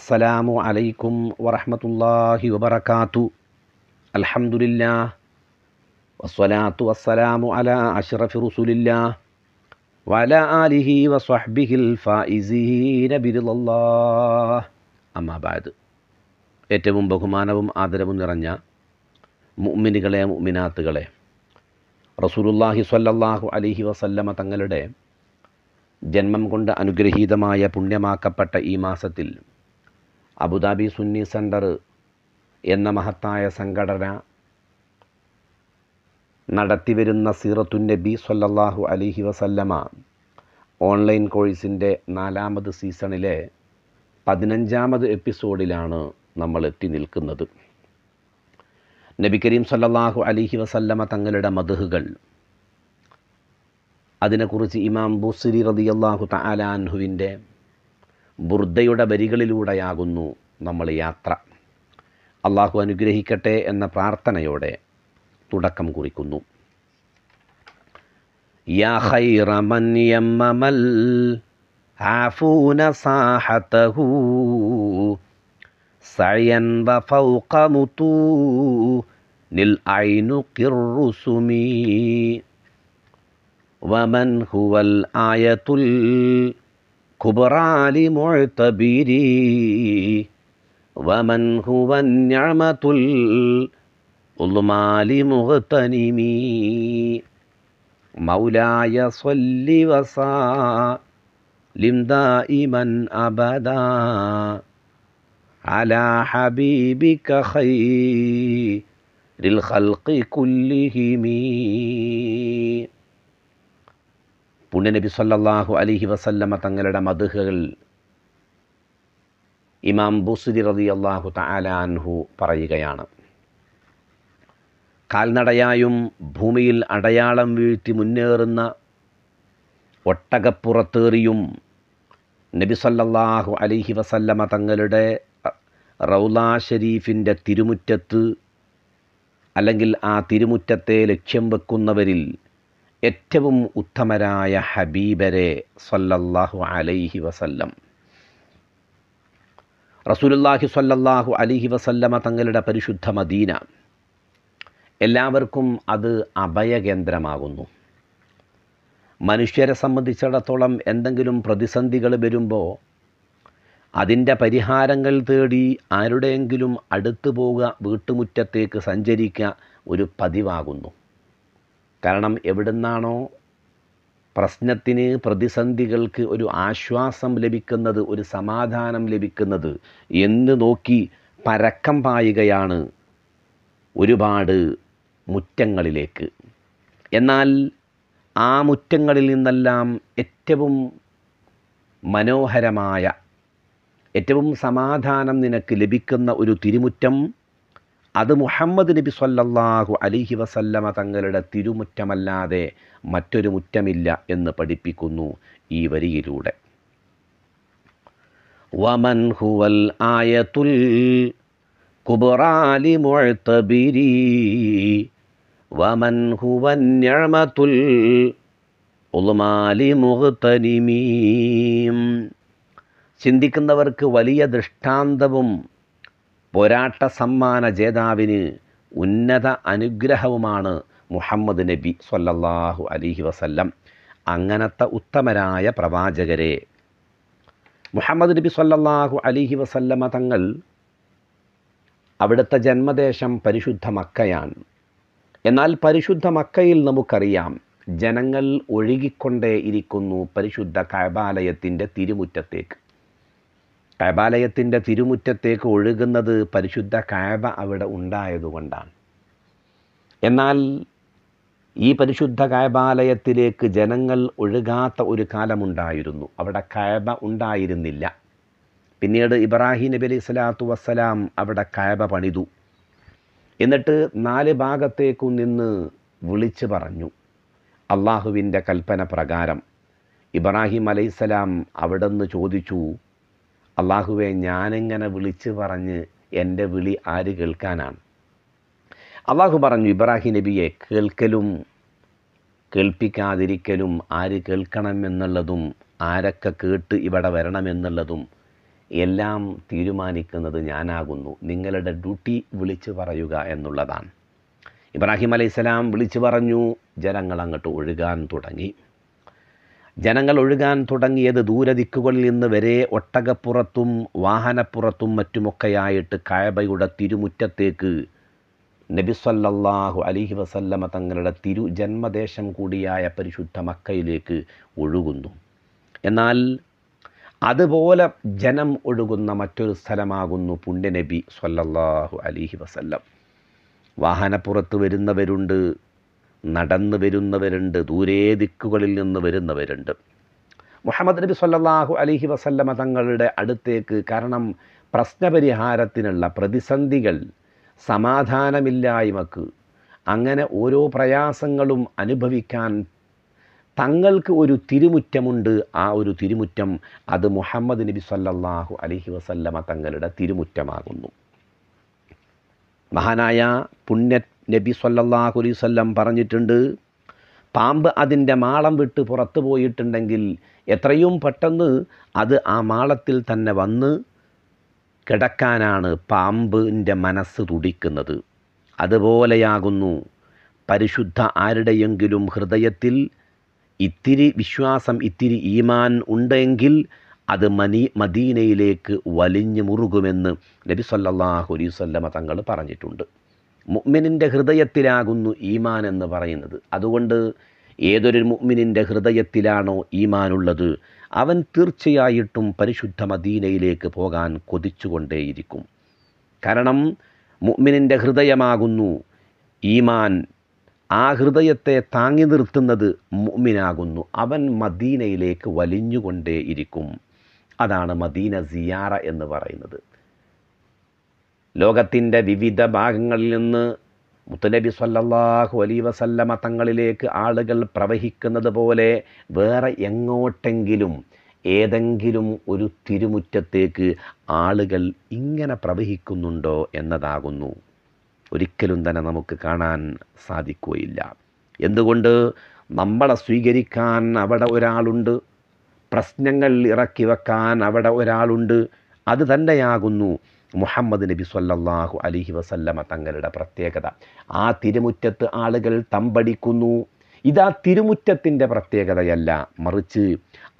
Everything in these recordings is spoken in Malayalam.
അസ്സലാമു അലൈക്കും വറഹമത്തല്ലാഹി വബർക്കാത്തു അൽഹമുല്ലാ വസ്വലാത്തു വസ്സലാമു അല അഷ്റഫി റുസുലില്ലാ വല ആലിഹി വസ്വഹ്ബിഹിൽ അമ്മാബാദ് ഏറ്റവും ബഹുമാനവും ആദരവും നിറഞ്ഞ മുഅ്മിനുകളെ മുഅ്മിനാത്തുകളെ റസൂലുല്ലാഹി സ്വല്ലല്ലാഹു അലിഹി വസല്ലമ തങ്ങളുടെ ജന്മം കൊണ്ട് അനുഗ്രഹീതമായ പുണ്യമാക്കപ്പെട്ട ഈ മാസത്തിൽ അബുദാബി സുന്നി സെൻറ്റർ എന്ന മഹത്തായ സംഘടന നടത്തിവരുന്ന സീറത്തു നബി സല്ലാഹു അലിഹി വസല്ലമ ഓൺലൈൻ കോഴ്സിൻ്റെ നാലാമത് സീസണിലെ പതിനഞ്ചാമത് എപ്പിസോഡിലാണ് നമ്മൾ എത്തി നിൽക്കുന്നത് നബി കരീം സല്ലാഹു അലിഹി വസല്ലമ തങ്ങളുടെ മധുഹുകൾ അതിനെക്കുറിച്ച് ഇമാം ബുസിരി റതിയല്ലാഹു തലാൻഹുവിൻ്റെ ബുർദയുടെ വരികളിലൂടെയാകുന്നു നമ്മൾ യാത്ര അള്ളാഹു അനുഗ്രഹിക്കട്ടെ എന്ന പ്രാർത്ഥനയോടെ തുടക്കം കുറിക്കുന്നു യാ യമ്മമൽ كبرى لمعتبري ومن هو النعمة العظمى لمغتنمي مولاي صل وسلم دائما أبدا على حبيبك خير الخلق كلهم പുണ്യനബി സല്ലാഹു അലിഹി വസല്ലമ തങ്ങളുടെ മധുഹകൾ ഇമാം ബുസുരി റതി അള്ളാഹു താലാൻഹു പറയുകയാണ് കാൽനടയായും ഭൂമിയിൽ അടയാളം വീഴ്ത്തി മുന്നേറുന്ന ഒട്ടകപ്പുറത്തേറിയും നബി സല്ലല്ലാഹു അലിഹി വസല്ലമ തങ്ങളുടെ റൗലാ ഷെരീഫിൻ്റെ തിരുമുറ്റത്ത് അല്ലെങ്കിൽ ആ തിരുമുറ്റത്തെ ലക്ഷ്യം വെക്കുന്നവരിൽ ഏറ്റവും ഉത്തമരായ ഹബീബരെ സല്ലല്ലാഹു അലൈഹി വസല്ലം റസൂലുല്ലാഹി സല്ലല്ലാഹു അലിഹി വസല്ലമ തങ്ങളുടെ പരിശുദ്ധ മദീന എല്ലാവർക്കും അത് അഭയകേന്ദ്രമാകുന്നു മനുഷ്യരെ സംബന്ധിച്ചിടത്തോളം എന്തെങ്കിലും പ്രതിസന്ധികൾ വരുമ്പോൾ അതിൻ്റെ പരിഹാരങ്ങൾ തേടി ആരുടെയെങ്കിലും അടുത്തു പോവുക വീട്ടുമുറ്റത്തേക്ക് സഞ്ചരിക്കുക ഒരു പതിവാകുന്നു കാരണം എവിടുന്നാണോ പ്രശ്നത്തിന് പ്രതിസന്ധികൾക്ക് ഒരു ആശ്വാസം ലഭിക്കുന്നത് ഒരു സമാധാനം ലഭിക്കുന്നത് എന്ന് നോക്കി പരക്കം പായുകയാണ് ഒരുപാട് മുറ്റങ്ങളിലേക്ക് എന്നാൽ ആ മുറ്റങ്ങളിൽ നിന്നെല്ലാം ഏറ്റവും മനോഹരമായ ഏറ്റവും സമാധാനം നിനക്ക് ലഭിക്കുന്ന ഒരു തിരുമുറ്റം അത് മുഹമ്മദ് നബി സല്ലല്ലാഹു അലിഹി വസല്ലമ തങ്ങളുടെ തിരുമുറ്റമല്ലാതെ മറ്റൊരു മുറ്റമില്ല എന്ന് പഠിപ്പിക്കുന്നു ഈ വരിയിലൂടെ വമൻ ഹുവൽ ആയതുൽ കുബറാലി മുഴത്തബിരി വമൻ ഹുവൻ ഞഴമത്തുൽ ഉളുമാലി മുഹത്തനിമീം ചിന്തിക്കുന്നവർക്ക് വലിയ ദൃഷ്ടാന്തവും പോരാട്ട സമ്മാന ജേതാവിന് ഉന്നത അനുഗ്രഹവുമാണ് മുഹമ്മദ് നബി സൊല്ലാഹു അലിഹി വസല്ലം അങ്ങനത്തെ ഉത്തമരായ പ്രവാചകരെ മുഹമ്മദ് നബി സൊല്ലാഹു അലിഹി വസല്ലമ തങ്ങൾ അവിടുത്തെ ജന്മദേശം പരിശുദ്ധ മക്കയാണ് എന്നാൽ പരിശുദ്ധ മക്കയിൽ നമുക്കറിയാം ജനങ്ങൾ ഒഴുകിക്കൊണ്ടേ ഇരിക്കുന്നു പരിശുദ്ധ കാബാലയത്തിൻ്റെ തിരുമുറ്റത്തേക്ക് കൈബാലയത്തിൻ്റെ തിരുമുറ്റത്തേക്ക് ഒഴുകുന്നത് പരിശുദ്ധ കായബ അവിടെ ഉണ്ടായതുകൊണ്ടാണ് എന്നാൽ ഈ പരിശുദ്ധ കായബാലയത്തിലേക്ക് ജനങ്ങൾ ഒഴുകാത്ത ഒരു കാലമുണ്ടായിരുന്നു അവിടെ കായബ ഉണ്ടായിരുന്നില്ല പിന്നീട് ഇബ്രാഹിം നബി അലൈഹി സ്വലാത്തു വസ്സലാം അവിടെ കായബ പണിതു എന്നിട്ട് നാല് ഭാഗത്തേക്കു നിന്ന് വിളിച്ചു പറഞ്ഞു അള്ളാഹുവിൻ്റെ കൽപ്പന പ്രകാരം ഇബ്രാഹിം അലൈഹിസ്സലാം അവിടെ നിന്ന് ചോദിച്ചു അള്ളാഹുവെ ഞാനിങ്ങനെ വിളിച്ചു പറഞ്ഞ് എൻ്റെ വിളി ആര് കേൾക്കാനാണ് അള്ളാഹു പറഞ്ഞു ഇബ്രാഹിം നബിയെ കേൾക്കലും കേൾപ്പിക്കാതിരിക്കലും ആര് കേൾക്കണമെന്നുള്ളതും ആരൊക്കെ കേട്ട് ഇവിടെ വരണമെന്നുള്ളതും എല്ലാം തീരുമാനിക്കുന്നത് ഞാനാകുന്നു നിങ്ങളുടെ ഡ്യൂട്ടി വിളിച്ചു പറയുക എന്നുള്ളതാണ് ഇബ്രാഹിം അലൈഹിസ്സലാം വിളിച്ചു പറഞ്ഞു ജനങ്ങൾ അങ്ങോട്ട് ഒഴുകാൻ തുടങ്ങി ജനങ്ങൾ ഒഴുകാൻ തുടങ്ങിയത് ദൂരദിക്കുകളിൽ നിന്ന് വരെ ഒട്ടകപ്പുറത്തും വാഹനപ്പുറത്തും മറ്റുമൊക്കെയായിട്ട് കായബയുടെ തിരുമുറ്റത്തേക്ക് നബിസ്വല്ലാഹു അലിഹി വസല്ലമ തങ്ങളുടെ തിരു ജന്മദേശം കൂടിയായ പരിശുദ്ധ മക്കയിലേക്ക് ഒഴുകുന്നു എന്നാൽ അതുപോലെ ജനം ഒഴുകുന്ന മറ്റൊരു സ്ഥലമാകുന്നു പുണ്യനബി സ്വല്ലല്ലാഹു അലിഹി വസല്ലം വാഹനപ്പുറത്ത് വരുന്നവരുണ്ട് നടന്നു വരുന്നവരുണ്ട് ദൂരേ ദിക്കുകളിൽ നിന്ന് വരുന്നവരുണ്ട് മുഹമ്മദ് നബി സല്ലാഹു അലഹി വസല്ലമ തങ്ങളുടെ അടുത്തേക്ക് കാരണം പ്രശ്നപരിഹാരത്തിനുള്ള പ്രതിസന്ധികൾ സമാധാനമില്ലായ്മക്ക് അങ്ങനെ ഓരോ പ്രയാസങ്ങളും അനുഭവിക്കാൻ തങ്ങൾക്ക് ഒരു തിരുമുറ്റമുണ്ട് ആ ഒരു തിരുമുറ്റം അത് മുഹമ്മദ് നബി സല്ലാഹു അലഹി വസല്ലമ തങ്ങളുടെ തിരുമുറ്റമാകുന്നു മഹാനായ പുണ്യ നബി സല്ലല്ലാഹു അലൈഹി പറഞ്ഞിട്ടുണ്ട് പാമ്പ് അതിൻ്റെ മാളം വിട്ട് പുറത്തു പോയിട്ടുണ്ടെങ്കിൽ എത്രയും പെട്ടെന്ന് അത് ആ മാളത്തിൽ തന്നെ വന്ന് കിടക്കാനാണ് പാമ്പിൻ്റെ മനസ്സ് തുടിക്കുന്നത് അതുപോലെയാകുന്നു പരിശുദ്ധ ആരുടെയെങ്കിലും ഹൃദയത്തിൽ ഇത്തിരി വിശ്വാസം ഇത്തിരി ഈമാൻ ഉണ്ടെങ്കിൽ അത് മനി മദീനയിലേക്ക് വലിഞ്ഞു മുറുകുമെന്ന് നബി സല്ലാഹു അലൈവല്ലമ തങ്ങൾ പറഞ്ഞിട്ടുണ്ട് മുഗ്മിനിൻ്റെ ഹൃദയത്തിലാകുന്നു ഈമാൻ എന്ന് പറയുന്നത് അതുകൊണ്ട് ഏതൊരു മുഗ്മിനിൻ്റെ ഹൃദയത്തിലാണോ ഈമാനുള്ളത് അവൻ തീർച്ചയായിട്ടും പരിശുദ്ധ മദീനയിലേക്ക് പോകാൻ കൊതിച്ചുകൊണ്ടേയിരിക്കും കാരണം മുഗ്മിനിൻ്റെ ഹൃദയമാകുന്നു ഈമാൻ ആ ഹൃദയത്തെ താങ്ങി നിർത്തുന്നത് മുഅ്മിനാകുന്നു അവൻ മദീനയിലേക്ക് വലിഞ്ഞുകൊണ്ടേയിരിക്കും അതാണ് മദീന സിയാറ എന്ന് പറയുന്നത് ലോകത്തിൻ്റെ വിവിധ ഭാഗങ്ങളിൽ നിന്ന് മുത്തുനബി സല്ലല്ലാഹു അലൈ വസല്ലമ തങ്ങളിലേക്ക് ആളുകൾ പ്രവഹിക്കുന്നത് പോലെ വേറെ എങ്ങോട്ടെങ്കിലും ഏതെങ്കിലും ഒരു തിരുമുറ്റത്തേക്ക് ആളുകൾ ഇങ്ങനെ പ്രവഹിക്കുന്നുണ്ടോ എന്നതാകുന്നു ഒരിക്കലും തന്നെ നമുക്ക് കാണാൻ സാധിക്കുകയില്ല എന്തുകൊണ്ട് നമ്മളെ സ്വീകരിക്കാൻ അവിടെ ഒരാളുണ്ട് പ്രശ്നങ്ങൾ ഇറക്കി വെക്കാൻ അവിടെ ഒരാളുണ്ട് അത് തന്നെയാകുന്നു മുഹമ്മദ് നബി സല്ലാഹു അലിഹി വസല്ലമ തങ്ങളുടെ പ്രത്യേകത ആ തിരുമുറ്റത്ത് ആളുകൾ തമ്പടിക്കുന്നു ഇതാ തിരുമുറ്റത്തിൻ്റെ പ്രത്യേകതയല്ല മറിച്ച്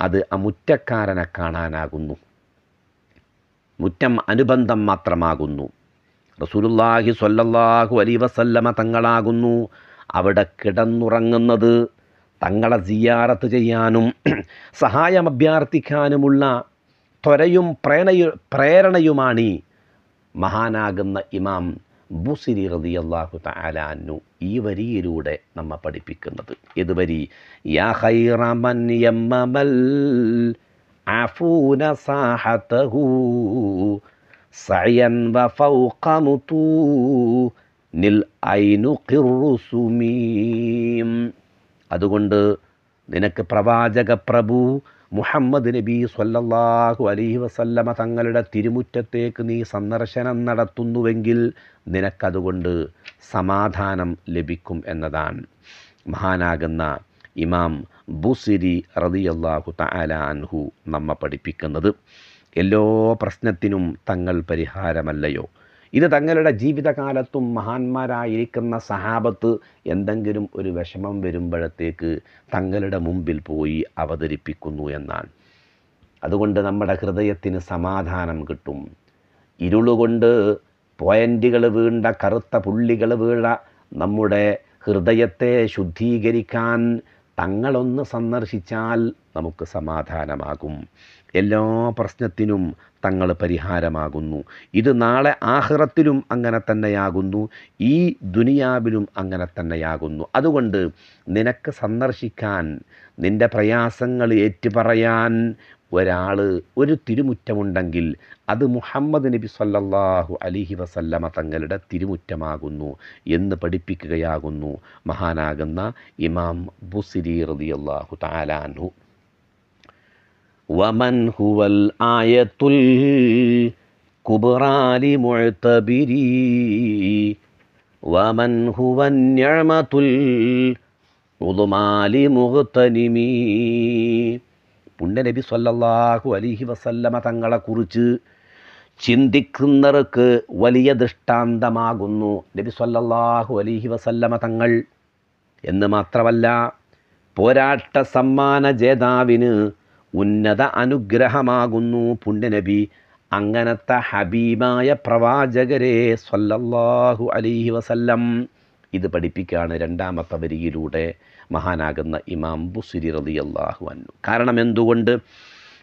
അത് ആ മുറ്റക്കാരനെ കാണാനാകുന്നു മുറ്റം അനുബന്ധം മാത്രമാകുന്നു റസൂലുല്ലാഹി സൊല്ലാഹു അലി വസല്ലമ തങ്ങളാകുന്നു അവിടെ കിടന്നുറങ്ങുന്നത് തങ്ങളെ സിയാറത്ത് ചെയ്യാനും സഹായം അഭ്യർത്ഥിക്കാനുമുള്ള ത്വരയും പ്രേരണയു പ്രേരണയുമാണ് മഹാനാകുന്ന ഇമാം ബുസിരി റതിയല്ലാഹു അള്ളാഹു ഈ വരിയിലൂടെ നമ്മ പഠിപ്പിക്കുന്നത് ഏത് വരി അതുകൊണ്ട് നിനക്ക് പ്രവാചക പ്രഭു മുഹമ്മദ് നബി സ്വല്ലാഹു അലൈഹി വസല്ലമ തങ്ങളുടെ തിരുമുറ്റത്തേക്ക് നീ സന്ദർശനം നടത്തുന്നുവെങ്കിൽ നിനക്കതുകൊണ്ട് സമാധാനം ലഭിക്കും എന്നതാണ് മഹാനാകുന്ന ഇമാം ബുസിരി റതിയല്ലാഹു തആല അൻഹു നമ്മ പഠിപ്പിക്കുന്നത് എല്ലാ പ്രശ്നത്തിനും തങ്ങൾ പരിഹാരമല്ലയോ ഇത് തങ്ങളുടെ ജീവിതകാലത്തും മഹാന്മാരായിരിക്കുന്ന സഹാബത്ത് എന്തെങ്കിലും ഒരു വിഷമം വരുമ്പോഴത്തേക്ക് തങ്ങളുടെ മുമ്പിൽ പോയി അവതരിപ്പിക്കുന്നു എന്നാണ് അതുകൊണ്ട് നമ്മുടെ ഹൃദയത്തിന് സമാധാനം കിട്ടും ഇരുളുകൊണ്ട് പോയിൻ്റുകൾ വീണ്ട കറുത്ത പുള്ളികൾ വീഴ നമ്മുടെ ഹൃദയത്തെ ശുദ്ധീകരിക്കാൻ തങ്ങളൊന്ന് സന്ദർശിച്ചാൽ നമുക്ക് സമാധാനമാകും എല്ലാ പ്രശ്നത്തിനും തങ്ങൾ പരിഹാരമാകുന്നു ഇത് നാളെ ആഹ്റത്തിലും അങ്ങനെ തന്നെയാകുന്നു ഈ ദുനിയാവിലും അങ്ങനെ തന്നെയാകുന്നു അതുകൊണ്ട് നിനക്ക് സന്ദർശിക്കാൻ നിൻ്റെ പ്രയാസങ്ങൾ ഏറ്റുപറയാൻ ഒരാൾ ഒരു തിരുമുറ്റമുണ്ടെങ്കിൽ അത് മുഹമ്മദ് നബി സല്ലല്ലാഹു അലിഹി വസല്ലമ തങ്ങളുടെ തിരുമുറ്റമാകുന്നു എന്ന് പഠിപ്പിക്കുകയാകുന്നു മഹാനാകുന്ന ഇമാം ബുസിരി റതിയല്ലാഹു താലാൻഹു വമൻ ഹുവൽ ആയത്തുൽ കുബറാലി മുഴത്തബിരി വമൻ ഹുവൻ ഞഴമത്തുൽ ഉതുമാലി മുഹത്തനിമീ പുണ്യനബി സല്ലല്ലാഹു അലിഹി വസല്ലമ തങ്ങളെക്കുറിച്ച് ചിന്തിക്കുന്നവർക്ക് വലിയ ദൃഷ്ടാന്തമാകുന്നു നബി സല്ലല്ലാഹു അലിഹി വസല്ലമ തങ്ങൾ എന്ന് മാത്രമല്ല പോരാട്ട സമ്മാന ജേതാവിന് ഉന്നത അനുഗ്രഹമാകുന്നു പുണ്യനബി അങ്ങനത്തെ ഹബീബായ പ്രവാചകരെ സ്വല്ലാഹു അലിഹി വസല്ലം ഇത് പഠിപ്പിക്കുകയാണ് രണ്ടാമത്തെ വരിയിലൂടെ മഹാനാകുന്ന ഇമാം ബുസിരി റതി അള്ളാഹു അന്നു കാരണം എന്തുകൊണ്ട്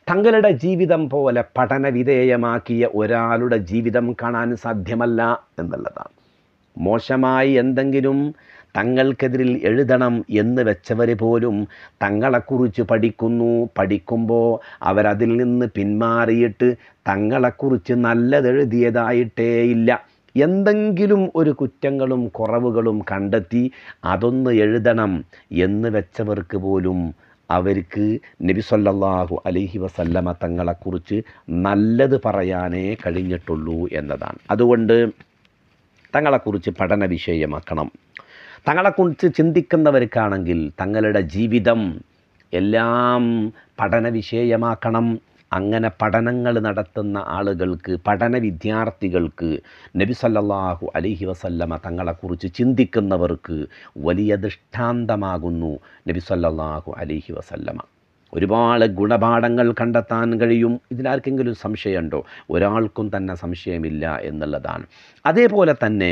തങ്ങളുടെ ജീവിതം പോലെ പഠനവിധേയമാക്കിയ ഒരാളുടെ ജീവിതം കാണാൻ സാധ്യമല്ല എന്നുള്ളതാണ് മോശമായി എന്തെങ്കിലും തങ്ങൾക്കെതിരിൽ എഴുതണം എന്ന് വെച്ചവർ പോലും തങ്ങളെക്കുറിച്ച് പഠിക്കുന്നു പഠിക്കുമ്പോൾ അവരതിൽ നിന്ന് പിന്മാറിയിട്ട് തങ്ങളെക്കുറിച്ച് നല്ലതെഴുതിയതായിട്ടേ ഇല്ല എന്തെങ്കിലും ഒരു കുറ്റങ്ങളും കുറവുകളും കണ്ടെത്തി അതൊന്ന് എഴുതണം എന്ന് വെച്ചവർക്ക് പോലും അവർക്ക് നബി സല്ലല്ലാഹു അലൈഹി വസല്ലമ തങ്ങളെക്കുറിച്ച് നല്ലത് പറയാനേ കഴിഞ്ഞിട്ടുള്ളൂ എന്നതാണ് അതുകൊണ്ട് തങ്ങളെക്കുറിച്ച് പഠന വിഷയമാക്കണം തങ്ങളെക്കുറിച്ച് ചിന്തിക്കുന്നവർക്കാണെങ്കിൽ തങ്ങളുടെ ജീവിതം എല്ലാം പഠന വിഷയമാക്കണം അങ്ങനെ പഠനങ്ങൾ നടത്തുന്ന ആളുകൾക്ക് പഠന വിദ്യാർത്ഥികൾക്ക് നബി സല്ലാഹു അലിഹി വസല്ലമ തങ്ങളെക്കുറിച്ച് ചിന്തിക്കുന്നവർക്ക് വലിയ ദൃഷ്ടാന്തമാകുന്നു നബി സല്ലാഹു അലിഹി വസല്ലമ ഒരുപാട് ഗുണപാഠങ്ങൾ കണ്ടെത്താൻ കഴിയും ഇതിലാർക്കെങ്കിലും സംശയമുണ്ടോ ഒരാൾക്കും തന്നെ സംശയമില്ല എന്നുള്ളതാണ് അതേപോലെ തന്നെ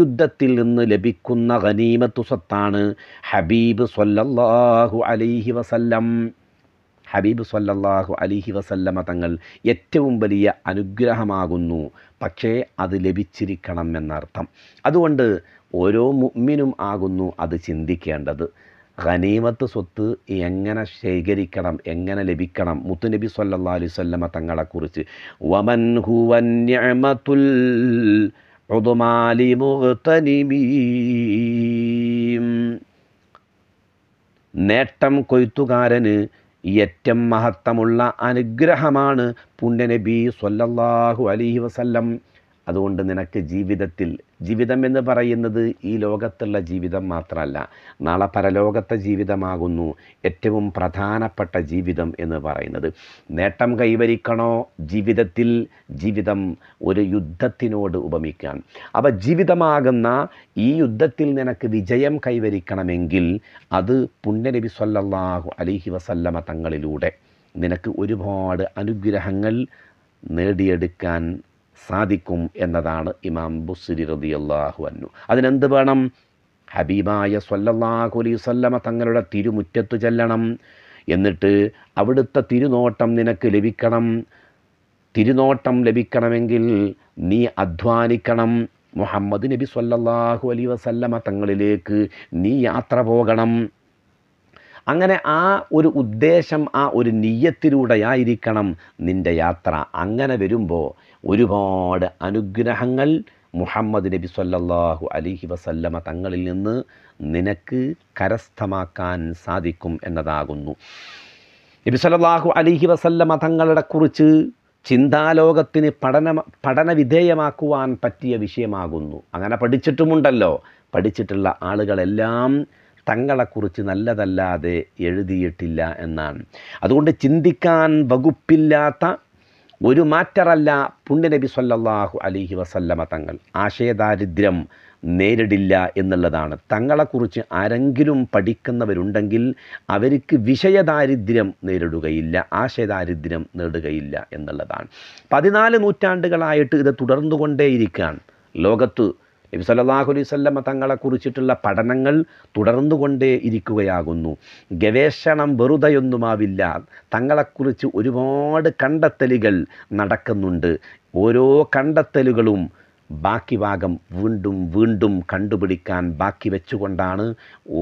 യുദ്ധത്തിൽ നിന്ന് ലഭിക്കുന്ന ഖനീമത്തു സ്വത്താണ് ഹബീബ് സൊല്ലാഹു അലൈഹി വസല്ലം ഹബീബ് സല്ലല്ലാഹു അലിഹി വസല്ലമ തങ്ങൾ ഏറ്റവും വലിയ അനുഗ്രഹമാകുന്നു പക്ഷേ അത് ലഭിച്ചിരിക്കണം എന്നർത്ഥം അതുകൊണ്ട് ഓരോ മുമ്മിനും ആകുന്നു അത് ചിന്തിക്കേണ്ടത് ഖനീമത്ത് സ്വത്ത് എങ്ങനെ ശേഖരിക്കണം എങ്ങനെ ലഭിക്കണം മുത്തുനബി സല്ലാ അലൈവല്ലമ തങ്ങളെക്കുറിച്ച് വമൻ ഹുവൻ നേട്ടം കൊയ്ത്തുകാരന് ഏറ്റം മഹത്തമുള്ള അനുഗ്രഹമാണ് പുണ്യനബി സ്വല്ലല്ലാഹു അലഹി വസല്ലം അതുകൊണ്ട് നിനക്ക് ജീവിതത്തിൽ ജീവിതം എന്ന് പറയുന്നത് ഈ ലോകത്തുള്ള ജീവിതം മാത്രമല്ല നാളെ പരലോകത്തെ ജീവിതമാകുന്നു ഏറ്റവും പ്രധാനപ്പെട്ട ജീവിതം എന്ന് പറയുന്നത് നേട്ടം കൈവരിക്കണോ ജീവിതത്തിൽ ജീവിതം ഒരു യുദ്ധത്തിനോട് ഉപമിക്കാൻ അപ്പോൾ ജീവിതമാകുന്ന ഈ യുദ്ധത്തിൽ നിനക്ക് വിജയം കൈവരിക്കണമെങ്കിൽ അത് പുണ്യരവി സല്ലല്ലാഹു അലിഹി വസല്ലമ തങ്ങളിലൂടെ നിനക്ക് ഒരുപാട് അനുഗ്രഹങ്ങൾ നേടിയെടുക്കാൻ സാധിക്കും എന്നതാണ് ഇമാം ബുസ്രി റതി അള്ളാഹു അന്നു അതിനെന്ത് വേണം ഹബീബായ സല്ലല്ലാഹു അലൈഹി വസല്ലമ തങ്ങളുടെ തിരുമുറ്റത്ത് ചെല്ലണം എന്നിട്ട് അവിടുത്തെ തിരുനോട്ടം നിനക്ക് ലഭിക്കണം തിരുനോട്ടം ലഭിക്കണമെങ്കിൽ നീ അധ്വാനിക്കണം മുഹമ്മദ് നബി സല്ലല്ലാഹു അലൈഹി വസല്ലമ തങ്ങളിലേക്ക് നീ യാത്ര പോകണം അങ്ങനെ ആ ഒരു ഉദ്ദേശം ആ ഒരു നീയത്തിലൂടെയായിരിക്കണം നിൻ്റെ യാത്ര അങ്ങനെ വരുമ്പോൾ ഒരുപാട് അനുഗ്രഹങ്ങൾ മുഹമ്മദ് നബി സല്ലാഹു അലിഹി വസല്ലമ തങ്ങളിൽ നിന്ന് നിനക്ക് കരസ്ഥമാക്കാൻ സാധിക്കും എന്നതാകുന്നു നബി സല്ലാഹു അലിഹി വസല്ലമ തങ്ങളുടെ കുറിച്ച് ചിന്താലോകത്തിന് പഠന പഠനവിധേയമാക്കുവാൻ പറ്റിയ വിഷയമാകുന്നു അങ്ങനെ പഠിച്ചിട്ടുമുണ്ടല്ലോ പഠിച്ചിട്ടുള്ള ആളുകളെല്ലാം തങ്ങളെക്കുറിച്ച് നല്ലതല്ലാതെ എഴുതിയിട്ടില്ല എന്നാണ് അതുകൊണ്ട് ചിന്തിക്കാൻ വകുപ്പില്ലാത്ത ഒരു മാറ്ററല്ല പുണ്യനബി സല്ലാഹു അലിഹി വസല്ലമ തങ്ങൾ ആശയദാരിദ്ര്യം നേരിടില്ല എന്നുള്ളതാണ് തങ്ങളെക്കുറിച്ച് ആരെങ്കിലും പഠിക്കുന്നവരുണ്ടെങ്കിൽ അവർക്ക് വിഷയദാരിദ്ര്യം നേരിടുകയില്ല ആശയദാരിദ്ര്യം നേടുകയില്ല എന്നുള്ളതാണ് പതിനാല് നൂറ്റാണ്ടുകളായിട്ട് ഇത് തുടർന്നുകൊണ്ടേയിരിക്കുകയാണ് ലോകത്ത് നബി സല്ലാഹു അലൈഹി സ്വല്ലമ്മ തങ്ങളെ കുറിച്ചിട്ടുള്ള പഠനങ്ങൾ കൊണ്ടേ ഇരിക്കുകയാകുന്നു ഗവേഷണം വെറുതെയൊന്നുമാവില്ല തങ്ങളെക്കുറിച്ച് ഒരുപാട് കണ്ടെത്തലുകൾ നടക്കുന്നുണ്ട് ഓരോ കണ്ടെത്തലുകളും ബാക്കി ഭാഗം വീണ്ടും വീണ്ടും കണ്ടുപിടിക്കാൻ ബാക്കി വെച്ചുകൊണ്ടാണ്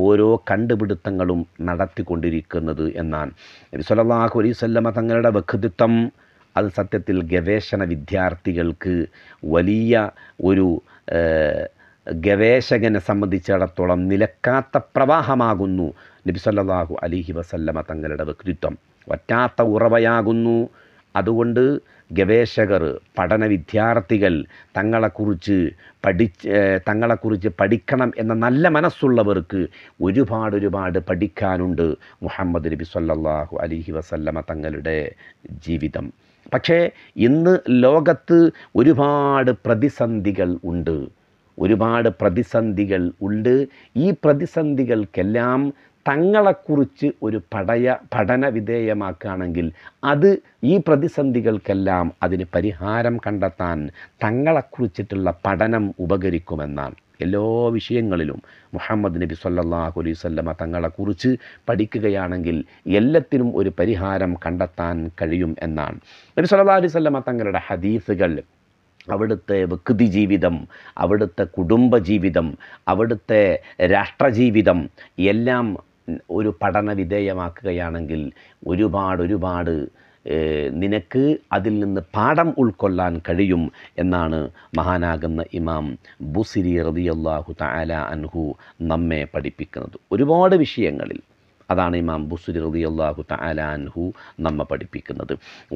ഓരോ കണ്ടുപിടുത്തങ്ങളും നടത്തിക്കൊണ്ടിരിക്കുന്നത് എന്നാണ് നബി സല്ലല്ലാഹു അലൈഹി വസല്ലമ തങ്ങളുടെ വ്യക്തിത്വം അത് സത്യത്തിൽ ഗവേഷണ വിദ്യാർത്ഥികൾക്ക് വലിയ ഒരു ഗവേഷകനെ സംബന്ധിച്ചിടത്തോളം നിലക്കാത്ത പ്രവാഹമാകുന്നു നബിസല്ലാഹു അലിഹി വസല്ലമ തങ്ങളുടെ വ്യക്തിത്വം വറ്റാത്ത ഉറവയാകുന്നു അതുകൊണ്ട് ഗവേഷകർ പഠന വിദ്യാർത്ഥികൾ തങ്ങളെക്കുറിച്ച് പഠിച്ച് തങ്ങളെക്കുറിച്ച് പഠിക്കണം എന്ന നല്ല മനസ്സുള്ളവർക്ക് ഒരുപാട് ഒരുപാട് പഠിക്കാനുണ്ട് മുഹമ്മദ് നബി സല്ലാഹു അലിഹി വസല്ലമ തങ്ങളുടെ ജീവിതം പക്ഷേ ഇന്ന് ലോകത്ത് ഒരുപാട് പ്രതിസന്ധികൾ ഉണ്ട് ഒരുപാട് പ്രതിസന്ധികൾ ഉണ്ട് ഈ പ്രതിസന്ധികൾക്കെല്ലാം തങ്ങളെക്കുറിച്ച് ഒരു പടയ പഠന വിധേയമാക്കുകയാണെങ്കിൽ അത് ഈ പ്രതിസന്ധികൾക്കെല്ലാം അതിന് പരിഹാരം കണ്ടെത്താൻ തങ്ങളെക്കുറിച്ചിട്ടുള്ള പഠനം ഉപകരിക്കുമെന്നാണ് എല്ലാ വിഷയങ്ങളിലും മുഹമ്മദ് നബി സല്ലാഹു അലൈഹി തങ്ങളെ തങ്ങളെക്കുറിച്ച് പഠിക്കുകയാണെങ്കിൽ എല്ലാത്തിനും ഒരു പരിഹാരം കണ്ടെത്താൻ കഴിയും എന്നാണ് നബി സല്ലാ അലൈഹി വസല്ലമ തങ്ങളുടെ ഹദീസുകൾ അവിടുത്തെ വ്യക്തി ജീവിതം അവിടുത്തെ കുടുംബ ജീവിതം അവിടുത്തെ രാഷ്ട്രജീവിതം എല്ലാം ഒരു പഠന വിധേയമാക്കുകയാണെങ്കിൽ ഒരുപാട് ഒരുപാട് നിനക്ക് അതിൽ നിന്ന് പാഠം ഉൾക്കൊള്ളാൻ കഴിയും എന്നാണ് മഹാനാകുന്ന ഇമാം ബുസിരി റതിയല്ലാഹു തആല അൻഹു നമ്മെ പഠിപ്പിക്കുന്നത് ഒരുപാട് വിഷയങ്ങളിൽ അതാണ് ഇമാം ബുസുരി റളിയല്ലാഹു തആല അൻഹു നമ്മെ പഠിപ്പിക്കുന്നത്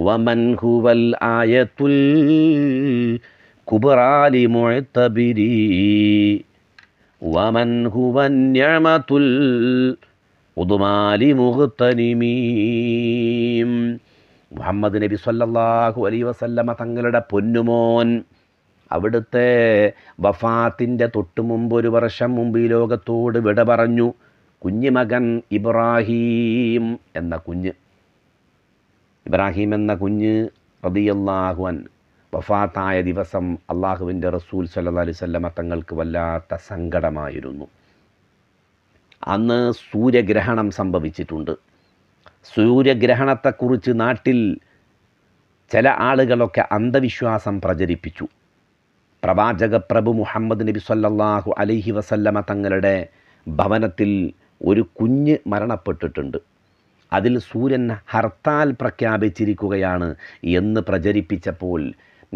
വമൻ ഹുവൽ ആയത്തുൽ കുബറാലി മുഅ്തബിരി വമൻ ഹുവൻ ഉദുമാലി ഉദ്മാലി മുഹമ്മദ് നബി സല്ലാഹു അലൈ വസല്ലമ തങ്ങളുടെ പൊന്നുമോൻ അവിടുത്തെ വഫാത്തിൻ്റെ തൊട്ടു മുമ്പ് ഒരു വർഷം മുമ്പ് ഈ ലോകത്തോട് വിട പറഞ്ഞു കുഞ്ഞുമകൻ ഇബ്രാഹീം എന്ന കുഞ്ഞ് ഇബ്രാഹിം എന്ന കുഞ്ഞ് അൻ വഫാത്തായ ദിവസം അള്ളാഹുവിൻ്റെ റസൂൽ സല്ലാ അലൈവല്ലമ തങ്ങൾക്ക് വല്ലാത്ത സങ്കടമായിരുന്നു അന്ന് സൂര്യഗ്രഹണം സംഭവിച്ചിട്ടുണ്ട് സൂര്യഗ്രഹണത്തെക്കുറിച്ച് നാട്ടിൽ ചില ആളുകളൊക്കെ അന്ധവിശ്വാസം പ്രചരിപ്പിച്ചു പ്രവാചക പ്രഭു മുഹമ്മദ് നബി സല്ലാഹു അലൈഹി വസല്ലമ തങ്ങളുടെ ഭവനത്തിൽ ഒരു കുഞ്ഞ് മരണപ്പെട്ടിട്ടുണ്ട് അതിൽ സൂര്യൻ ഹർത്താൽ പ്രഖ്യാപിച്ചിരിക്കുകയാണ് എന്ന് പ്രചരിപ്പിച്ചപ്പോൾ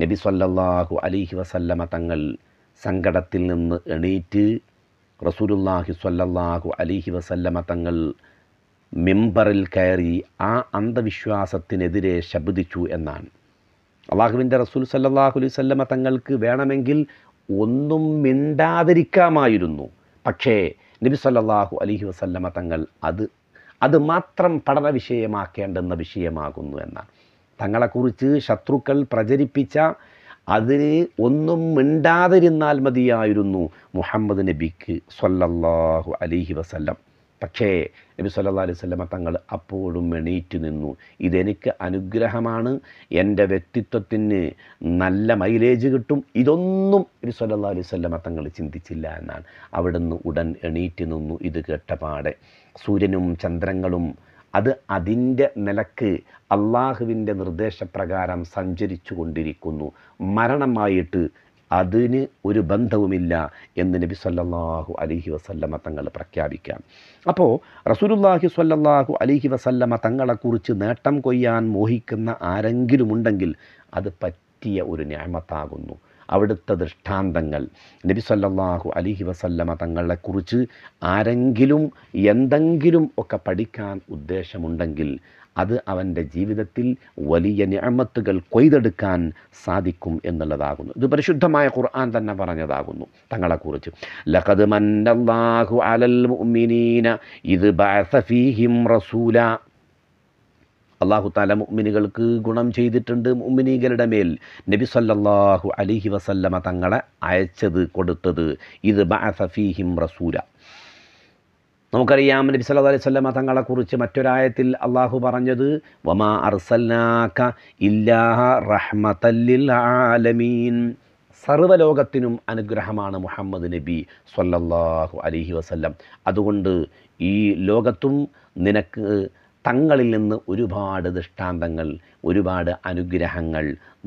നബി സല്ലാഹു അലഹി വസല്ലമ തങ്ങൾ സങ്കടത്തിൽ നിന്ന് എണീറ്റ് റസൂലുല്ലാഹി സ്വല്ലാഹു അലിഹി വസല്ലമ തങ്ങൾ മെമ്പറിൽ കയറി ആ അന്ധവിശ്വാസത്തിനെതിരെ ശബ്ദിച്ചു എന്നാണ് അള്ളാഹുവിൻ്റെ റസൂൽ സല്ലാഹു അലൈവല്ലമ തങ്ങൾക്ക് വേണമെങ്കിൽ ഒന്നും മിണ്ടാതിരിക്കാമായിരുന്നു പക്ഷേ നബി സല്ലാഹു അലഹി വസല്ലമ തങ്ങൾ അത് അത് മാത്രം പഠന വിഷയമാക്കേണ്ടുന്ന വിഷയമാകുന്നു എന്നാണ് തങ്ങളെക്കുറിച്ച് ശത്രുക്കൾ പ്രചരിപ്പിച്ച അതിന് ഒന്നും മിണ്ടാതിരുന്നാൽ മതിയായിരുന്നു മുഹമ്മദ് നബിക്ക് സല്ലല്ലാഹു അലിഹി വസല്ലം പക്ഷേ നബി സല്ലാ അലൈഹി സ്വലമ തങ്ങൾ അപ്പോഴും എണീറ്റ് നിന്നു ഇതെനിക്ക് അനുഗ്രഹമാണ് എൻ്റെ വ്യക്തിത്വത്തിന് നല്ല മൈലേജ് കിട്ടും ഇതൊന്നും നബി സല്ലാ അലൈഹി സ്വലമ തങ്ങൾ ചിന്തിച്ചില്ല എന്നാണ് അവിടുന്ന് ഉടൻ എണീറ്റ് നിന്നു ഇത് കേട്ടപാടെ സൂര്യനും ചന്ദ്രങ്ങളും അത് അതിൻ്റെ നിലക്ക് അള്ളാഹുവിൻ്റെ നിർദ്ദേശപ്രകാരം സഞ്ചരിച്ചു കൊണ്ടിരിക്കുന്നു മരണമായിട്ട് അതിന് ഒരു ബന്ധവുമില്ല എന്ന് നബി സല്ലാഹു അലഹി വസല്ലമ തങ്ങൾ പ്രഖ്യാപിക്കാം അപ്പോൾ റസൂലുല്ലാഹി സ്വല്ലല്ലാഹു അലഹി വസല്ലമ തങ്ങളെക്കുറിച്ച് നേട്ടം കൊയ്യാൻ മോഹിക്കുന്ന ആരെങ്കിലുമുണ്ടെങ്കിൽ അത് പറ്റിയ ഒരു ഞാമത്താകുന്നു അവിടുത്തെ ദൃഷ്ടാന്തങ്ങൾ നബി സല്ലാഹു അലിഹി വസല്ലമ തങ്ങളെക്കുറിച്ച് ആരെങ്കിലും എന്തെങ്കിലും ഒക്കെ പഠിക്കാൻ ഉദ്ദേശമുണ്ടെങ്കിൽ അത് അവൻ്റെ ജീവിതത്തിൽ വലിയ ഞാമത്തുകൾ കൊയ്തെടുക്കാൻ സാധിക്കും എന്നുള്ളതാകുന്നു ഇത് പരിശുദ്ധമായ ഖുർആൻ തന്നെ പറഞ്ഞതാകുന്നു തങ്ങളെക്കുറിച്ച് ലഖദ് മന്നല്ലാഹു അലൽ മുഅ്മിനീന ഇത് ബാസഫീഹിം ഫീഹിം റസൂല അള്ളാഹു താല മുഅ്മിനുകൾക്ക് ഗുണം ചെയ്തിട്ടുണ്ട് മുഅ്മിനീകളുടെ മേൽ നബി സല്ലല്ലാഹു അലിഹി വസല്ലമ തങ്ങളെ അയച്ചത് കൊടുത്തത് ഇത് ബഅസഫീഹിം റസൂല നമുക്കറിയാം നബി സല്ലാ അലൈഹി വസല്ലമ തങ്ങളെക്കുറിച്ച് മറ്റൊരായത്തിൽ അള്ളാഹു പറഞ്ഞത് വമാ അർസൽനാക ഇല്ലാഹ റഹ്മതല്ലിൽ ആലമീൻ സർവലോകത്തിനും അനുഗ്രഹമാണ് മുഹമ്മദ് നബി സല്ലല്ലാഹു അലൈഹി വസല്ലം അതുകൊണ്ട് ഈ ലോകത്തും നിനക്ക് തങ്ങളിൽ നിന്ന് ഒരുപാട് ദൃഷ്ടാന്തങ്ങൾ ഒരുപാട് അനുഗ്രഹങ്ങൾ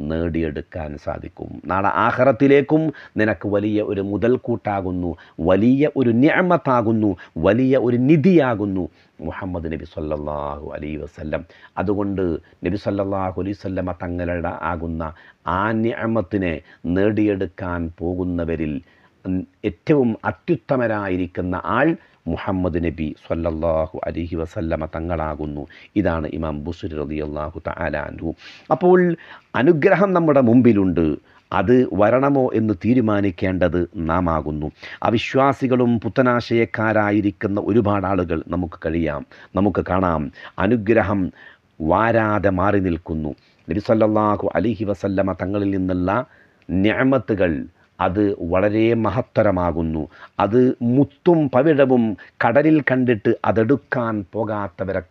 നേടിയെടുക്കാൻ സാധിക്കും നാളെ ആഹ്റത്തിലേക്കും നിനക്ക് വലിയ ഒരു മുതൽക്കൂട്ടാകുന്നു വലിയ ഒരു ഞാമത്താകുന്നു വലിയ ഒരു നിധിയാകുന്നു മുഹമ്മദ് നബി സല്ലാഹു അലൈ വസ്ല്ലം അതുകൊണ്ട് നബി സല്ലാഹു അലൈഹി വല്ലമ തങ്ങളുടെ ആകുന്ന ആ ഞാമത്തിനെ നേടിയെടുക്കാൻ പോകുന്നവരിൽ ഏറ്റവും അത്യുത്തമരായിരിക്കുന്ന ആൾ മുഹമ്മദ് നബി സല്ലല്ലാഹു അലഹി വസല്ലമ തങ്ങളാകുന്നു ഇതാണ് ഇമാം ബുസുർ റതി അള്ളാഹു താലാൻഹു അപ്പോൾ അനുഗ്രഹം നമ്മുടെ മുമ്പിലുണ്ട് അത് വരണമോ എന്ന് തീരുമാനിക്കേണ്ടത് നാം ആകുന്നു അവിശ്വാസികളും പുത്തനാശയക്കാരായിരിക്കുന്ന ഒരുപാട് ആളുകൾ നമുക്ക് കഴിയാം നമുക്ക് കാണാം അനുഗ്രഹം വാരാതെ മാറി നിൽക്കുന്നു നബി സല്ലാഹു അലിഹി വസല്ലമ തങ്ങളിൽ നിന്നുള്ള ഞാമത്തുകൾ അത് വളരെ മഹത്തരമാകുന്നു അത് മുത്തും പവിഴവും കടലിൽ കണ്ടിട്ട് അതെടുക്കാൻ പോകാത്തവരെ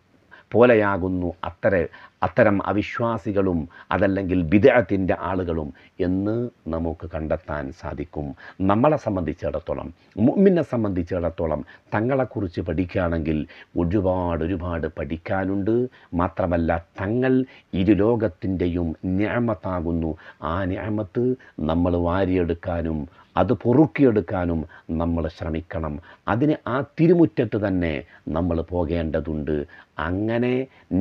പോലെയാകുന്നു അത്ര അത്തരം അവിശ്വാസികളും അതല്ലെങ്കിൽ വിദേഹത്തിൻ്റെ ആളുകളും എന്ന് നമുക്ക് കണ്ടെത്താൻ സാധിക്കും നമ്മളെ സംബന്ധിച്ചിടത്തോളം മുമ്മിനെ സംബന്ധിച്ചിടത്തോളം തങ്ങളെക്കുറിച്ച് പഠിക്കുകയാണെങ്കിൽ ഒരുപാട് ഒരുപാട് പഠിക്കാനുണ്ട് മാത്രമല്ല തങ്ങൾ ഇരു ലോകത്തിൻ്റെയും ഞാമത്താകുന്നു ആ ഞാമത്ത് നമ്മൾ വാരിയെടുക്കാനും അത് പൊറുക്കിയെടുക്കാനും നമ്മൾ ശ്രമിക്കണം അതിന് ആ തിരുമുറ്റത്ത് തന്നെ നമ്മൾ പോകേണ്ടതുണ്ട് അങ്ങനെ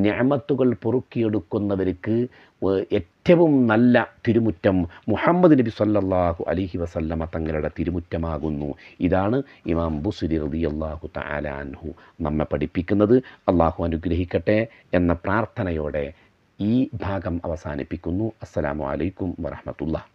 ഞാമത്തുകൾ പൊറു ഉണ്ടാക്കിയെടുക്കുന്നവർക്ക് ഏറ്റവും നല്ല തിരുമുറ്റം മുഹമ്മദ് നബി സല്ലാഹു അലഹി വസല്ലമ തങ്ങളുടെ തിരുമുറ്റമാകുന്നു ഇതാണ് ഇമാം ബുസുരി റതി അള്ളാഹു താലാൻഹു നമ്മെ പഠിപ്പിക്കുന്നത് അള്ളാഹു അനുഗ്രഹിക്കട്ടെ എന്ന പ്രാർത്ഥനയോടെ ഈ ഭാഗം അവസാനിപ്പിക്കുന്നു അസ്സലാമു അലൈക്കും വറഹമത്തുള്ള